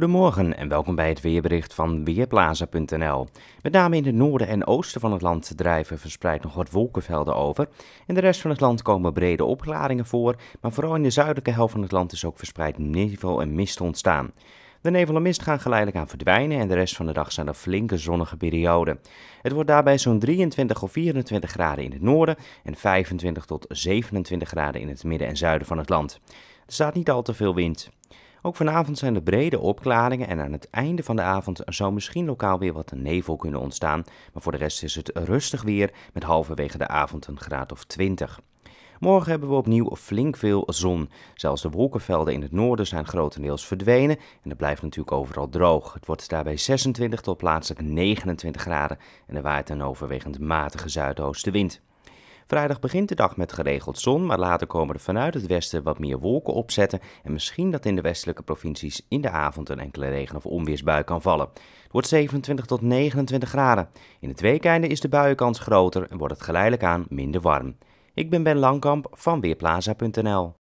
Goedemorgen en welkom bij het weerbericht van Weerplaza.nl. Met name in het noorden en oosten van het land drijven verspreid nog wat wolkenvelden over. In de rest van het land komen brede opklaringen voor, maar vooral in de zuidelijke helft van het land is ook verspreid nevel en mist ontstaan. De nevel en mist gaan geleidelijk aan verdwijnen en de rest van de dag zijn er flinke zonnige perioden. Het wordt daarbij zo'n 23 of 24 graden in het noorden en 25 tot 27 graden in het midden en zuiden van het land. Er staat niet al te veel wind. Ook vanavond zijn er brede opklaringen en aan het einde van de avond zou misschien lokaal weer wat nevel kunnen ontstaan. Maar voor de rest is het rustig weer met halverwege de avond een graad of 20. Morgen hebben we opnieuw flink veel zon. Zelfs de wolkenvelden in het noorden zijn grotendeels verdwenen en het blijft natuurlijk overal droog. Het wordt daarbij 26 tot plaatselijk 29 graden en er waait een overwegend matige zuidoostenwind. Vrijdag begint de dag met geregeld zon, maar later komen er vanuit het westen wat meer wolken opzetten. En misschien dat in de westelijke provincies in de avond een enkele regen- of onweersbui kan vallen. Het wordt 27 tot 29 graden. In het weekeinde is de buienkans groter en wordt het geleidelijk aan minder warm. Ik ben Ben Langkamp van Weerplaza.nl.